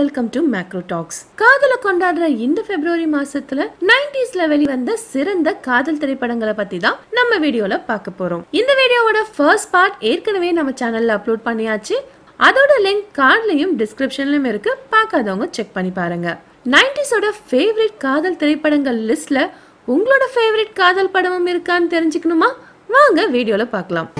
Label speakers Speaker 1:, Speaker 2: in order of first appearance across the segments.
Speaker 1: welcome to macro tax காதல கொண்டாடுற இந்த பிப்ரவரி மாசத்துல நைன்டிஸ்ல வெளிவந்த சிறந்த காதல் திரைப்படங்களை பத்தி தான் நம்ம வீடியோல பார்க்க போறோம் இந்த வீடியோவோட ஃபர்ஸ்ட் பார்ட் ஏற்கனவே நம்ம சேனல்ல அப்லோட் பண்ணியாச்சு அதோட லிங்க் கார்ட்லயும் டிஸ்கிரிப்ஷன்லயும் இருக்கு பார்க்காதவங்க செக் பண்ணி பாருங்க நைன்டிஸோட ஃபேவரட் காதல் திரைப்படங்கள் லிஸ்ட்ல உங்களோட ஃபேவரட் காதல் படமும் இருக்கான்னு தெரிஞ்சுக்கணுமா வாங்க வீடியோல பார்க்கலாம்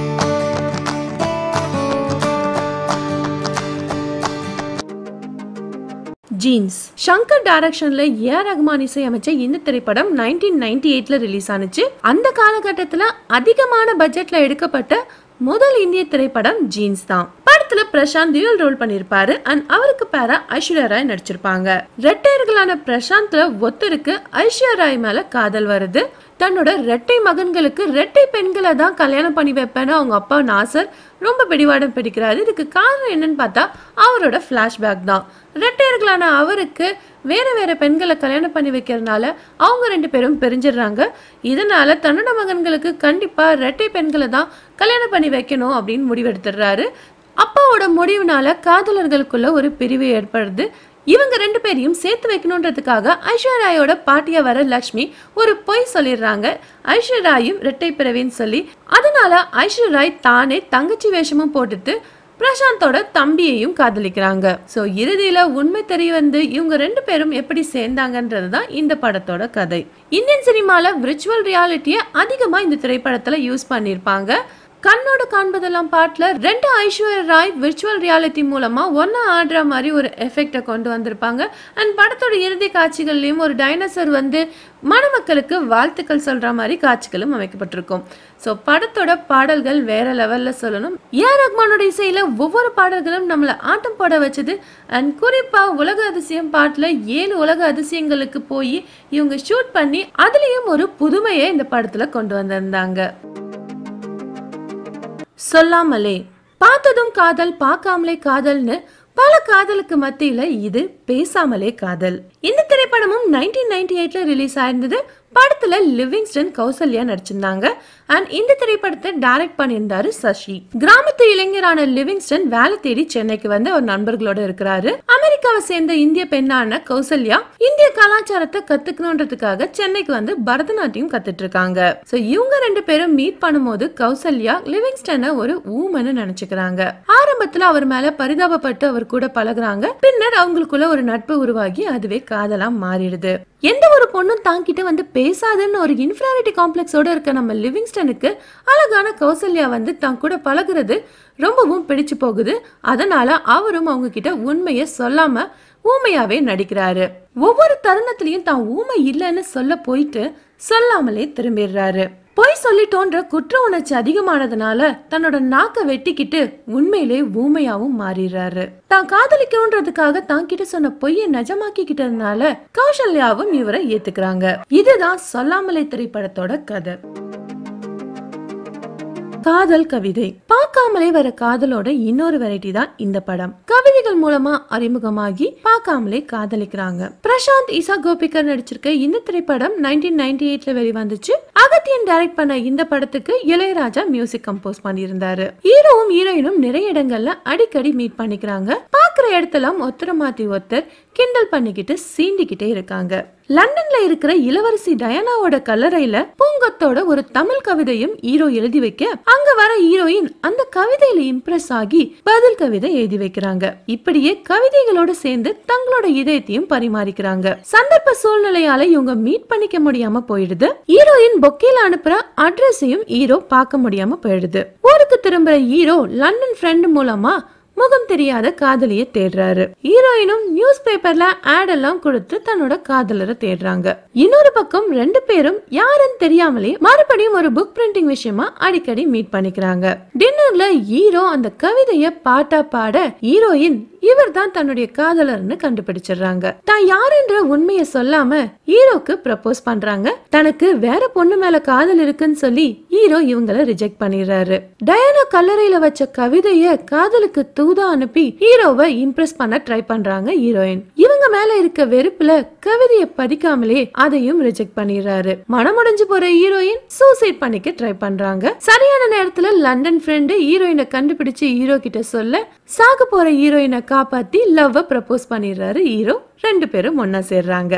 Speaker 1: ஜீன்ஸ் சங்கர் டைரக்ஷன்ல ஏ ரஹ்மான் இசை அமைச்ச இந்த திரைப்படம் நைன்டீன் நைன்டி எயிட்ல ரிலீஸ் ஆனிச்சு அந்த காலகட்டத்தில் அதிகமான பட்ஜெட்ல எடுக்கப்பட்ட முதல் இந்திய திரைப்படம் ஜீன்ஸ் தான் படத்துல பிரசாந்த் டியூல் ரோல் பண்ணிருப்பாரு அண்ட் அவருக்கு பேரா ஐஸ்வர்யா ராய் நடிச்சிருப்பாங்க ரெட்டையர்களான பிரசாந்த்ல ஒருத்தருக்கு ஐஸ்வர்யா ராய் மேல காதல் வருது தன்னோட ரெட்டை மகன்களுக்கு ரெட்டை பெண்களை தான் கல்யாணம் பண்ணி வைப்பேன்னு அவங்க அப்பா நாசர் ரொம்ப பிடிவாடம் பிடிக்கிறாரு இதுக்கு காரணம் என்னன்னு பார்த்தா அவரோட ஃப்ளாஷ்பேக் தான் ரெட்டையர்களான அவருக்கு வேறு வேற பெண்களை கல்யாணம் பண்ணி வைக்கிறதுனால அவங்க ரெண்டு பேரும் பிரிஞ்சிடுறாங்க இதனால் தன்னோட மகன்களுக்கு கண்டிப்பாக ரெட்டை பெண்களை தான் கல்யாணம் பண்ணி வைக்கணும் அப்படின்னு முடிவெடுத்துடுறாரு அப்பாவோட முடிவுனால காதலர்களுக்குள்ள ஒரு பிரிவு ஏற்படுது இவங்க ரெண்டு பேரையும் சேர்த்து வைக்கணுன்றதுக்காக ஐஸ்வர்யாயோட பாட்டியா வர லக்ஷ்மி ஒரு பொய் சொல்லிடுறாங்க ஐஸ்வர்யாயும் இரட்டை பிறவின்னு சொல்லி அதனால ஐஸ்வர்யாய் தானே தங்கச்சி வேஷமும் போட்டுட்டு பிரசாந்தோட தம்பியையும் காதலிக்கிறாங்க ஸோ இறுதியில உண்மை தெரிய வந்து இவங்க ரெண்டு பேரும் எப்படி சேர்ந்தாங்கன்றது தான் இந்த படத்தோட கதை இந்தியன் சினிமாவில் விர்ச்சுவல் ரியாலிட்டியை அதிகமாக இந்த திரைப்படத்தில் யூஸ் பண்ணியிருப்பாங்க கண்ணோட காண்பதெல்லாம் பாட்டில் ரெண்டு ஐஸ்வர்யா ராய் விர்ச்சுவல் ரியாலிட்டி மூலமாக ஒன்றா ஆடுற மாதிரி ஒரு எஃபெக்டை கொண்டு வந்திருப்பாங்க அண்ட் படத்தோட இறுதி காட்சிகள்லேயும் ஒரு டைனோசர் வந்து மணமக்களுக்கு வாழ்த்துக்கள் சொல்கிற மாதிரி காட்சிகளும் அமைக்கப்பட்டிருக்கும் ஸோ படத்தோட பாடல்கள் வேற லெவலில் சொல்லணும் ஏ ரஹ்மானோட இசையில் ஒவ்வொரு பாடல்களும் நம்மளை ஆட்டம் போட வச்சது அண்ட் குறிப்பாக உலக அதிசயம் பாட்டில் ஏழு உலக அதிசயங்களுக்கு போய் இவங்க ஷூட் பண்ணி அதுலேயும் ஒரு புதுமையை இந்த படத்தில் கொண்டு வந்திருந்தாங்க சொல்லாமலே பார்த்ததும் காதல் பார்க்காமலே காதல்னு பல காதலுக்கு மத்தியில இது பேசாமலே காதல் இந்த திரைப்படமும் நைன்டீன் எயிட்ல ரிலீஸ் ஆயிருந்தது படத்துல லிவிங்ஸ்டன் கௌசல்யா நடிச்சிருந்தாங்க அண்ட் இந்த திரைப்படத்தை டைரக்ட் பண்ணியிருந்தாரு சசி கிராமத்து இளைஞரான லிவிங்ஸ்டன் வேலை தேடி சென்னைக்கு வந்து அவர் நண்பர்களோட இருக்கிறாரு அமெரிக்காவை சேர்ந்த இந்திய பெண்ணான கௌசல்யா இந்திய கலாச்சாரத்தை கத்துக்கணுன்றதுக்காக சென்னைக்கு வந்து பரதநாட்டியம் கத்துட்டு இருக்காங்க சோ இவங்க ரெண்டு பேரும் மீட் பண்ணும்போது கௌசல்யா லிவிங்ஸ்டன் ஒரு ஊமன் நினைச்சுக்கிறாங்க ஆரம்பத்துல அவர் மேல பரிதாபப்பட்டு அவர் கூட பழகுறாங்க பின்னர் அவங்களுக்குள்ள ஒரு நட்பு உருவாகி அதுவே காதலா மாறிடுது எந்த ஒரு பொண்ணும் தாங்கிட்ட வந்து பேசாதுன்னு ஒரு இன்ஃபீரியாரிட்டி காம்ப்ளெக்ஸோட இருக்க நம்ம லிவிங்ஸ்டனுக்கு அழகான கௌசல்யா வந்து தான் கூட பழகுறது ரொம்பவும் பிடிச்சு போகுது அதனால அவரும் அவங்க கிட்ட உண்மையை சொல்ல சொல்லாம ஊமையாவே நடிக்கிறாரு ஒவ்வொரு தருணத்திலையும் தான் ஊமை இல்லைன்னு சொல்ல போயிட்டு சொல்லாமலே திரும்பிடுறாரு பொய் சொல்லிட்டோன்ற குற்ற உணர்ச்சி அதிகமானதுனால தன்னோட நாக்க வெட்டிக்கிட்டு உண்மையிலே ஊமையாவும் மாறிடுறாரு தான் காதலிக்கணுன்றதுக்காக தான் கிட்ட சொன்ன பொய்யை நஜமாக்கிக்கிட்டதுனால கௌசல்யாவும் இவரை ஏத்துக்கிறாங்க இதுதான் சொல்லாமலை திரைப்படத்தோட கதை காதல் கவிதை பார்க்காமலே வர காதலோட இன்னொரு வெரைட்டி தான் இந்த படம் கவிதைகள் மூலமா அறிமுகமாகி பார்க்காமலே காதலிக்கிறாங்க பிரசாந்த் இசா கோபிகர் நடிச்சிருக்க இந்த திரைப்படம் நைன்டீன் எயிட்ல வெளிவந்துச்சு அகத்தியன் டைரக்ட் பண்ண இந்த படத்துக்கு இளையராஜா மியூசிக் கம்போஸ் பண்ணியிருந்தாரு ஹீரோவும் ஹீரோயினும் நிறைய இடங்கள்ல அடிக்கடி மீட் பண்ணிக்கிறாங்க பார்க்குற இடத்தெல்லாம் ஒருத்தரை மாற்றி ஒருத்தர் கிண்டல் பண்ணிக்கிட்டு சீண்டிக்கிட்டே இருக்காங்க லண்டன்ல இருக்கிற இளவரசி டயானாவோட கல்லறையில பூங்கத்தோட ஒரு தமிழ் கவிதையும் ஹீரோ எழுதி வைக்க அங்க வர ஹீரோயின் அந்த கவிதையில இம்ப்ரெஸ் ஆகி பதில் கவிதை எழுதி வைக்கிறாங்க இப்படியே கவிதைகளோட சேர்ந்து தங்களோட இதயத்தையும் பரிமாறிக்கிறாங்க சந்தர்ப்ப சூழ்நிலையால இவங்க மீட் பண்ணிக்க முடியாம போயிடுது ஹீரோயின் பொக்கையில அனுப்புற அட்ரஸையும் ஹீரோ பார்க்க முடியாம போயிடுது ஊருக்கு திரும்புற ஹீரோ லண்டன் ஃப்ரெண்ட் மூலமா முகம் தெரியாத காதலிய தேடுறாரு ஹீரோயினும் நியூஸ் பேப்பர்ல ஆட் எல்லாம் கொடுத்து தன்னோட காதலரை தேடுறாங்க இன்னொரு பக்கம் ரெண்டு பேரும் யாருன்னு தெரியாமலே மறுபடியும் ஒரு புக் பிரிண்டிங் விஷயமா அடிக்கடி மீட் பண்ணிக்கிறாங்க டின்னர்ல ஹீரோ அந்த கவிதைய பாட்டா பாட ஹீரோயின் இவர் தான் தன்னுடைய காதலர்னு கண்டுபிடிச்சிடுறாங்க தான் யாருன்ற உண்மையை சொல்லாம ஹீரோக்கு ப்ரப்போஸ் பண்றாங்க தனக்கு வேற பொண்ணு மேல காதல் இருக்குன்னு சொல்லி ஹீரோ இவங்களை ரிஜெக்ட் பண்ணிடுறாரு டயானா கல்லறையில வச்ச கவிதைய காதலுக்கு தூதா அனுப்பி ஹீரோவை இம்ப்ரெஸ் பண்ண ட்ரை பண்றாங்க ஹீரோயின் இவங்க மேல இருக்க வெறுப்புல கவிதைய படிக்காமலே அதையும் ரிஜெக்ட் பண்ணிடுறாரு மனமுடைஞ்சு போற ஹீரோயின் சூசைட் பண்ணிக்க ட்ரை பண்றாங்க சரியான நேரத்துல லண்டன் ஃப்ரெண்டு ஹீரோயினை கண்டுபிடிச்சு ஹீரோ கிட்ட சொல்ல சாக போற ஹீரோயினை காப்பாத்தி லவ்வை ப்ரப்போஸ் பண்ணிடுறாரு ஹீரோ ரெண்டு பேரும் ஒன்னா சேர்றாங்க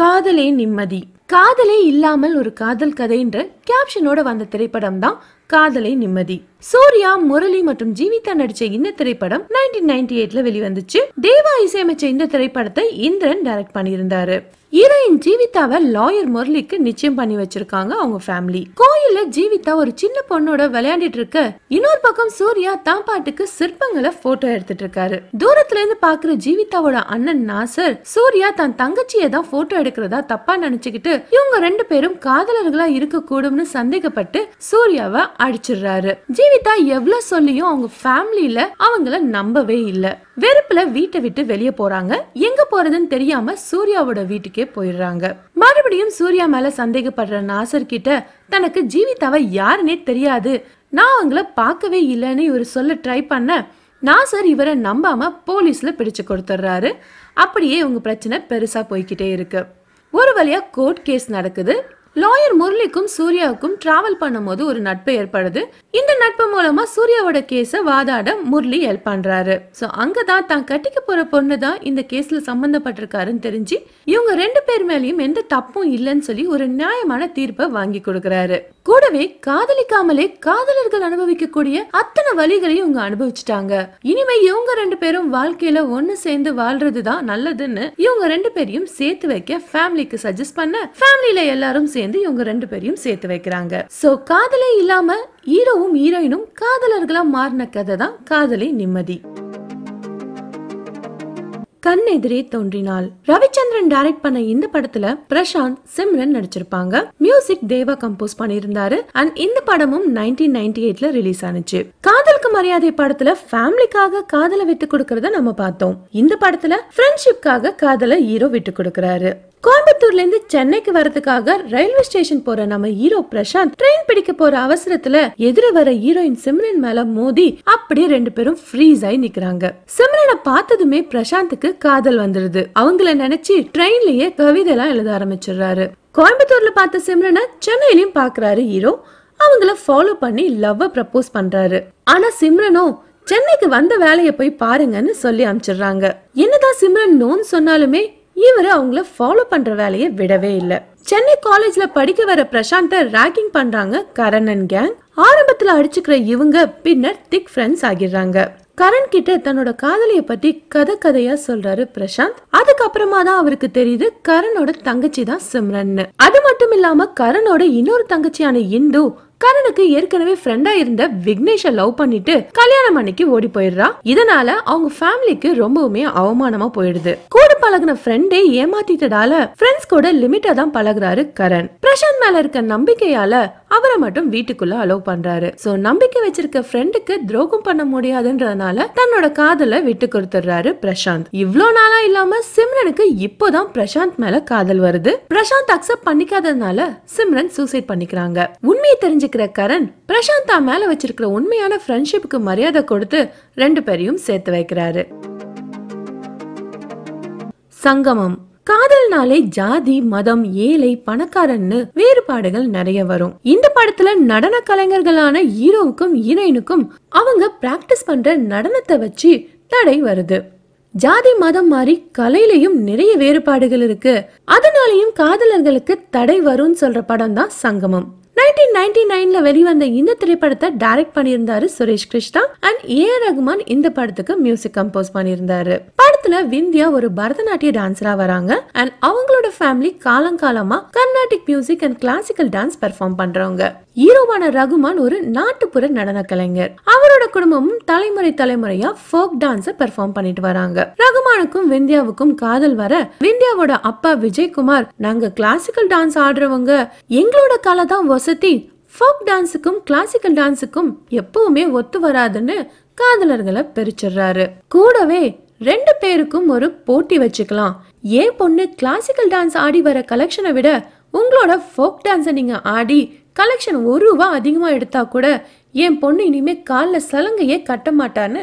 Speaker 1: காதலே நிம்மதி காதலே இல்லாமல் ஒரு காதல் கதைன்ற கேப்ஷனோட வந்த திரைப்படம் தான் காதலை நிம்மதி சூர்யா முரளி மற்றும் ஜீவிதா நடிச்ச இந்த திரைப்படம் நைன்டீன் நைன்டி எயிட்ல வெளிவந்துச்சு தேவா இசையமைச்ச இந்த திரைப்படத்தை இந்திரன் டைரக்ட் பண்ணியிருந்தாரு ஹீரோயின் ஜீவிதாவை லாயர் முரளிக்கு நிச்சயம் பண்ணி வச்சிருக்காங்க அவங்க ஃபேமிலி கோயில்ல ஜீவிதா ஒரு சின்ன பொண்ணோட விளையாண்டிட்டு இருக்க இன்னொரு பக்கம் சூர்யா தான் பாட்டுக்கு சிற்பங்களை போட்டோ எடுத்துட்டு இருக்காரு தூரத்துல இருந்து பாக்குற ஜீவிதாவோட அண்ணன் நாசர் சூர்யா தன் தங்கச்சியை தான் போட்டோ எடுக்கிறதா தப்பா நினைச்சுக்கிட்டு இவங்க ரெண்டு பேரும் காதலர்களா இருக்க கூடும்னு சந்தேகப்பட்டு சூர்யாவை அடிச்சிடுறாரு ஜீவிதா எவ்வளவு சொல்லியும் அவங்க ஃபேமிலியில அவங்கள நம்பவே இல்லை வெறுப்புல வீட்டை விட்டு வெளியே போறாங்க எங்க போறதுன்னு தெரியாம சூர்யாவோட வீட்டுக்கு வீட்டுக்கே போயிடுறாங்க மறுபடியும் சூர்யா மேல சந்தேகப்படுற நாசர் கிட்ட தனக்கு ஜீவிதாவை யாருன்னே தெரியாது நான் அவங்கள பார்க்கவே இல்லைன்னு இவர் சொல்ல ட்ரை பண்ண நாசர் இவரை நம்பாம போலீஸ்ல பிடிச்சு கொடுத்துட்றாரு அப்படியே இவங்க பிரச்சனை பெருசா போய்கிட்டே இருக்கு ஒரு வழியா கோர்ட் கேஸ் நடக்குது லாயர் முரளிக்கும் சூர்யாவுக்கும் டிராவல் பண்ணும்போது ஒரு நட்பு ஏற்படுது இந்த நட்பு மூலமா சூர்யாவோட கேஸ வாதாட முரளி ஹெல்ப் பண்றாரு சோ அங்கதான் தான் கட்டிக்க போற பொண்ணு தான் இந்த கேஸ்ல சம்பந்தப்பட்டிருக்காருன்னு தெரிஞ்சு இவங்க ரெண்டு பேர் மேலயும் எந்த தப்பும் இல்லைன்னு சொல்லி ஒரு நியாயமான தீர்ப்பை வாங்கி கொடுக்கறாரு கூடவே காதலிக்காமலே காதலர்கள் அனுபவிக்கக்கூடிய அத்தனை வழிகளையும் இவங்க அனுபவிச்சுட்டாங்க இனிமே இவங்க ரெண்டு பேரும் வாழ்க்கையில ஒன்னு சேர்ந்து வாழ்றதுதான் நல்லதுன்னு இவங்க ரெண்டு பேரையும் சேர்த்து வைக்க ஃபேமிலிக்கு சஜஸ்ட் பண்ண ஃபேமிலியில எல்லாரும் சேர்ந்து சேர்ந்து இவங்க ரெண்டு பேரையும் சேர்த்து வைக்கிறாங்க சோ காதலே இல்லாம ஹீரோவும் ஹீரோயினும் காதலர்களா மாறின கதை தான் காதலி நிம்மதி தன் எதிரே தோன்றினாள் ரவிச்சந்திரன் டைரக்ட் பண்ண இந்த படத்துல பிரசாந்த் சிம்ரன் நடிச்சிருப்பாங்க மியூசிக் தேவா கம்போஸ் பண்ணியிருந்தாரு அண்ட் இந்த படமும் நைன்டீன் நைன்டி எயிட்ல ரிலீஸ் ஆனிச்சு காதலுக்கு மரியாதை படத்துல ஃபேமிலிக்காக காதலை விட்டு கொடுக்கறத நம்ம பார்த்தோம் இந்த படத்துல ஃப்ரெண்ட்ஷிப்காக காதலை ஹீரோ விட்டு கொடுக்கறாரு கோயம்புத்தூர்ல இருந்து சென்னைக்கு வரதுக்காக ரயில்வே ஸ்டேஷன் போற நம்ம ஹீரோ பிரசாந்த் ட்ரெயின் பிடிக்க போற அவசரத்துல எதிர வர ஹீரோயின் சிம்ரன் மேல மோதி அப்படியே ரெண்டு பேரும் ஃப்ரீஸ் ஆகி நிக்கிறாங்க சிம்ரனை பார்த்ததுமே பிரசாந்துக்கு காதல் வந்துடுது அவங்கள நினைச்சு ட்ரெயின்லயே கவிதை எல்லாம் எழுத ஆரம்பிச்சிடுறாரு கோயம்புத்தூர்ல பார்த்த சிம்ரனை சென்னையிலயும் பாக்குறாரு ஹீரோ அவங்கள ஃபாலோ பண்ணி லவ் ப்ரப்போஸ் பண்றாரு ஆனா சிம்ரனோ சென்னைக்கு வந்த வேலையை போய் பாருங்கன்னு சொல்லி அமைச்சிடுறாங்க என்னதான் சிம்ரன் நோன் சொன்னாலுமே இவர் அவங்கள ஃபாலோ பண்ற வேலையை விடவே இல்லை சென்னை காலேஜ்ல படிக்க வர பிரசாந்த ரேக்கிங் பண்றாங்க கரணன் கேங் ஆரம்பத்துல அடிச்சுக்கிற இவங்க பின்னர் திக் ஃப்ரெண்ட்ஸ் ஆகிடுறாங்க கரண் கிட்ட தன்னோட காதலிய பத்தி கதை கதையா சொல்றாரு பிரசாந்த் அதுக்கப்புறமா தான் அவருக்கு தெரியுது கரணோட தங்கச்சி தான் சிம்ரன் அது மட்டும் இல்லாம கரணோட இன்னொரு தங்கச்சியான இந்து கரனுக்கு ஏற்கனவே ஃப்ரெண்டா இருந்த விக்னேஷ லவ் பண்ணிட்டு கல்யாணம் அன்னைக்கு ஓடி போயிடுறா இதனால அவங்க ஃபேமிலிக்கு ரொம்பவுமே அவமானமா போயிடுது கூட பழகின ஃப்ரெண்டே ஏமாத்திட்டதால ஃப்ரெண்ட்ஸ் கூட லிமிட்டா தான் பழகுறாரு கரண் பிரசாந்த் மேல இருக்க நம்பிக்கையால அவரை மட்டும் வீட்டுக்குள்ள அலோவ் பண்றாரு சோ நம்பிக்கை வச்சிருக்க ஃப்ரெண்டுக்கு துரோகம் பண்ண முடியாதுன்றதுனால தன்னோட காதல விட்டு கொடுத்துறாரு பிரசாந்த் இவ்வளோ நாளா இல்லாம சிம்ரனுக்கு இப்போதான் பிரசாந்த் மேல காதல் வருது பிரசாந்த் அக்செப்ட் பண்ணிக்காததுனால சிம்ரன் சூசைட் பண்ணிக்கிறாங்க உண்மையை தெரிஞ்சுக்கிற கரண் பிரசாந்த் தான் மேல வச்சிருக்கிற உண்மையான ஃப்ரெண்ட்ஷிப்புக்கு மரியாதை கொடுத்து ரெண்டு பேரையும் சேர்த்து வைக்கிறாரு சங்கமம் காதல்னாலே ஜாதி மதம் ஏழை பணக்காரன்னு வேறுபாடுகள் நிறைய வரும் இந்த படத்துல நடன கலைஞர்களான ஹீரோவுக்கும் ஹீரோயினுக்கும் அவங்க பிராக்டிஸ் பண்ற நடனத்தை வச்சு தடை வருது ஜாதி மதம் மாறி கலையிலையும் நிறைய வேறுபாடுகள் இருக்கு அதனாலயும் காதலர்களுக்கு தடை வரும்னு சொல்ற படம் தான் சங்கமம் நைன்டீன் நைன்டி நைன்ல வெளிவந்த இந்த திரைப்படத்தை டைரக்ட் பண்ணியிருந்தாரு சுரேஷ் கிருஷ்ணா அண்ட் ஏ ரகுமான் இந்த படத்துக்கு மியூசிக் கம்போஸ் பண்ணியிருந்தாரு படத்துல விந்தியா ஒரு பரதநாட்டிய டான்சரா வராங்க அண்ட் அவங்களோட ஃபேமிலி காலங்காலமா Carnatic music and classical dance perform பண்றவங்க ஹீரோவான ரகுமான் ஒரு நாட்டுப்புற நடன கலைஞர் அவரோட குடும்பமும் தலைமுறை தலைமுறையா ஃபோக் டான்ஸை பெர்ஃபார்ம் பண்ணிட்டு வராங்க ரகுமானுக்கும் விந்தியாவுக்கும் காதல் வர விந்தியாவோட அப்பா விஜய்குமார் நாங்க கிளாசிக்கல் டான்ஸ் ஆடுறவங்க எங்களோட கலை தான் வசதி ஃபோக் டான்ஸுக்கும் கிளாசிக்கல் டான்ஸுக்கும் எப்பவுமே ஒத்து வராதுன்னு காதலர்களை பிரிச்சிடுறாரு கூடவே ரெண்டு பேருக்கும் ஒரு போட்டி வச்சுக்கலாம் ஏன் பொண்ணு கிளாசிக்கல் டான்ஸ் ஆடி வர கலெக்ஷனை விட உங்களோட ஃபோக் டான்ஸை நீங்கள் ஆடி கலெக்ஷன் ஒரு ரூபா அதிகமாக எடுத்தால் கூட என் பொண்ணு இனிமேல் காலில் சலங்கையே கட்ட மாட்டான்னு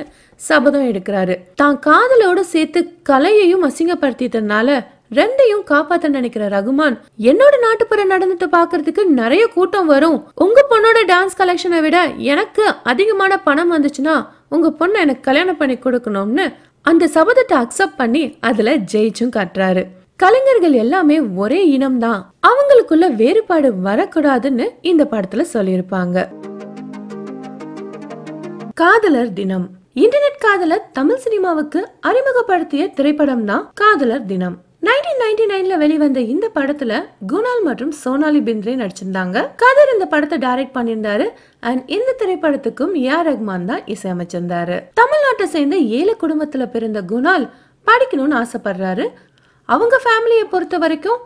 Speaker 1: சபதம் எடுக்கிறாரு தான் காதலோடு சேர்த்து கலையையும் அசிங்கப்படுத்திட்டனால ரெண்டையும் காப்பாத்த நினைக்கிற ரகுமான் என்னோட நாட்டுப்புற நடனத்தை பாக்குறதுக்கு நிறைய கூட்டம் வரும் உங்க பொண்ணோட டான்ஸ் கலெக்ஷனை விட எனக்கு அதிகமான பணம் வந்துச்சுன்னா உங்க பொண்ணை எனக்கு கல்யாணம் பண்ணி கொடுக்கணும்னு அந்த சபதத்தை அக்செப்ட் பண்ணி அதுல ஜெயிச்சும் காட்டுறாரு கலைஞர்கள் எல்லாமே ஒரே இனம்தான் அவங்களுக்குள்ள வேறுபாடு வரக்கூடாதுன்னு இந்த படத்துல சொல்லியிருப்பாங்க காதலர் தினம் இன்டர்நெட் காதலர் தமிழ் சினிமாவுக்கு அறிமுகப்படுத்திய திரைப்படம் தான் காதலர் தினம் நைன்டீன் நைன்டி வெளிவந்த இந்த படத்துல குணால் மற்றும் சோனாலி பிந்த்ரே நடிச்சிருந்தாங்க கதர் இந்த படத்தை டைரக்ட் பண்ணியிருந்தாரு அண்ட் இந்த திரைப்படத்துக்கும் ஏ ரஹ்மான் தான் இசையமைச்சிருந்தாரு தமிழ்நாட்டை சேர்ந்த ஏழு குடும்பத்துல பிறந்த குணால் படிக்கணும்னு ஆசைப்படுறாரு அவங்க ஃபேமிலியை பொறுத்த வரைக்கும்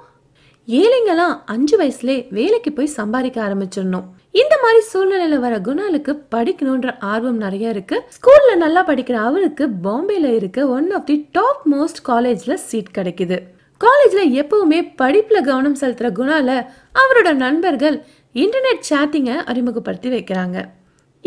Speaker 1: ஏழைங்கெல்லாம் அஞ்சு வயசுலேயே வேலைக்கு போய் சம்பாதிக்க ஆரம்பிச்சிடணும் இந்த மாதிரி சூழ்நிலையில வர குணாலுக்கு படிக்கணுன்ற ஆர்வம் நிறைய இருக்கு ஸ்கூல்ல நல்லா படிக்கிற அவருக்கு பாம்பேல இருக்க one of the top most காலேஜ்ல சீட் கிடைக்குது காலேஜ்ல எப்பவுமே படிப்புல கவனம் செலுத்துற குணால அவரோட நண்பர்கள் இன்டர்நெட் சேட்டிங்கை அறிமுகப்படுத்தி வைக்கிறாங்க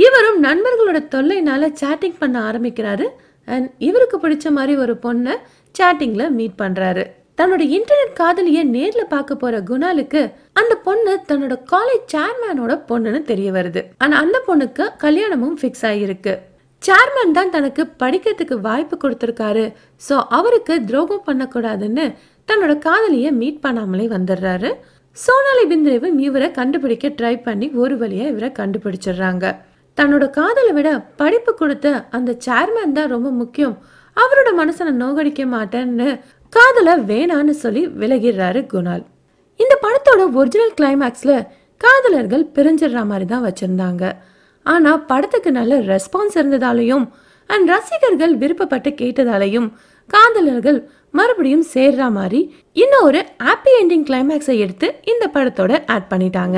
Speaker 1: இவரும் நண்பர்களோட தொல்லைனால சேட்டிங் பண்ண ஆரம்பிக்கிறாரு அண்ட் இவருக்கு பிடிச்ச மாதிரி ஒரு பொண்ணை சேட்டிங்கில் மீட் பண்ணுறாரு தன்னோட இன்டர்நெட் காதலியை நேரில் பார்க்க போற குணாலுக்கு அந்த பொண்ணு தன்னோட காலேஜ் சேர்மேனோட பொண்ணுன்னு தெரிய வருது ஆனா அந்த பொண்ணுக்கு கல்யாணமும் ஃபிக்ஸ் ஆகியிருக்கு சேர்மேன் தான் தனக்கு படிக்கிறதுக்கு வாய்ப்பு கொடுத்துருக்காரு ஸோ அவருக்கு துரோகம் பண்ணக்கூடாதுன்னு தன்னோட காதலியை மீட் பண்ணாமலே வந்துடுறாரு சோனாலி பிந்திரேவும் இவரை கண்டுபிடிக்க ட்ரை பண்ணி ஒரு வழியாக இவரை கண்டுபிடிச்சிடுறாங்க தன்னோட காதலை விட படிப்பு கொடுத்த அந்த சேர்மேன் தான் ரொம்ப முக்கியம் அவரோட மனசை நான் நோகடிக்க மாட்டேன்னு காதலை வேணான்னு சொல்லி விலகிடுறாரு குணால் இந்த படத்தோட ஒரிஜினல் கிளைமேக்ஸில் காதலர்கள் பிரிஞ்சிடுற மாதிரி தான் வச்சுருந்தாங்க ஆனால் படத்துக்கு நல்ல ரெஸ்பான்ஸ் இருந்ததாலையும் அண்ட் ரசிகர்கள் விருப்பப்பட்டு கேட்டதாலையும் காதலர்கள் மறுபடியும் சேர்ற மாதிரி இன்னும் ஒரு ஹாப்பி என்டிங் கிளைமேக்ஸை எடுத்து இந்த படத்தோட ஆட் பண்ணிட்டாங்க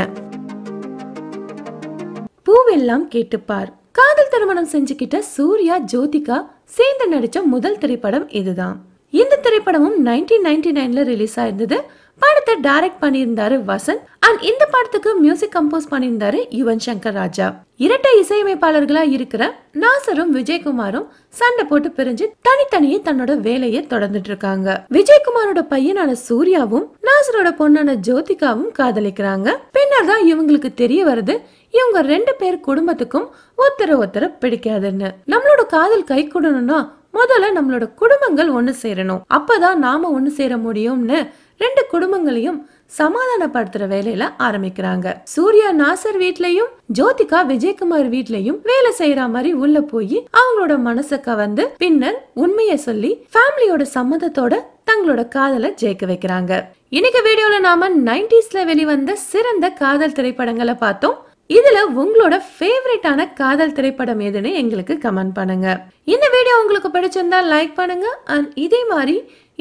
Speaker 1: பூவெல்லாம் கேட்டுப்பார் காதல் திருமணம் செஞ்சுக்கிட்ட சூர்யா ஜோதிகா சேர்ந்து நடித்த முதல் திரைப்படம் இதுதான் இந்த திரைப்படமும் நைன்டீன் நைன்டி நைன்ல ரிலீஸ் ஆயிருந்தது படத்தை டைரக்ட் பண்ணியிருந்தாரு வசந்த் அண்ட் இந்த படத்துக்கு மியூசிக் கம்போஸ் பண்ணியிருந்தாரு யுவன் சங்கர் ராஜா இரட்டை இசையமைப்பாளர்களா இருக்கிற நாசரும் விஜயகுமாரும் சண்டை போட்டு பிரிஞ்சு தனித்தனியே தன்னோட வேலையை தொடர்ந்துட்டு இருக்காங்க விஜயகுமாரோட பையனான சூர்யாவும் நாசரோட பொண்ணான ஜோதிகாவும் காதலிக்கிறாங்க பின்னர் தான் இவங்களுக்கு தெரிய வருது இவங்க ரெண்டு பேர் குடும்பத்துக்கும் ஒருத்தர ஒருத்தர பிடிக்காதுன்னு நம்மளோட காதல் கை கொடுணும்னா முதல்ல நம்மளோட குடும்பங்கள் ஒண்ணு சேரணும் அப்பதான் நாம ஒண்ணு சேர முடியும்னு ரெண்டு குடும்பங்களையும் சமாதானப்படுத்துற வேலையில ஆரம்பிக்கிறாங்க சூர்யா நாசர் வீட்லயும் ஜோதிகா விஜயகுமார் வீட்லயும் வேலை செய்யற மாதிரி உள்ள போய் அவங்களோட மனச கவர்ந்து பின்னர் உண்மையை சொல்லி ஃபேமிலியோட சம்மதத்தோட தங்களோட காதலை ஜெயிக்க வைக்கிறாங்க இன்னைக்கு வீடியோல நாம நைன்டிஸ்ல வெளிவந்த சிறந்த காதல் திரைப்படங்களை பார்த்தோம் இதுல உங்களோட ஃபேவரட்டான காதல் திரைப்படம் எதுன்னு எங்களுக்கு கமெண்ட் பண்ணுங்க இந்த வீடியோ உங்களுக்கு பிடிச்சிருந்தா லைக் பண்ணுங்க அண்ட் இதே மாதிரி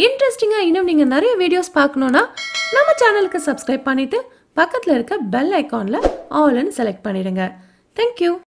Speaker 1: இன்ட்ரெஸ்டிங்காக இன்னும் நீங்கள் நிறைய வீடியோஸ் பார்க்கணுன்னா நம்ம சேனலுக்கு சப்ஸ்கிரைப் பண்ணிவிட்டு பக்கத்தில் இருக்க பெல் ஐக்கானில் ஆல்னு செலக்ட் பண்ணிவிடுங்க தேங்க்யூ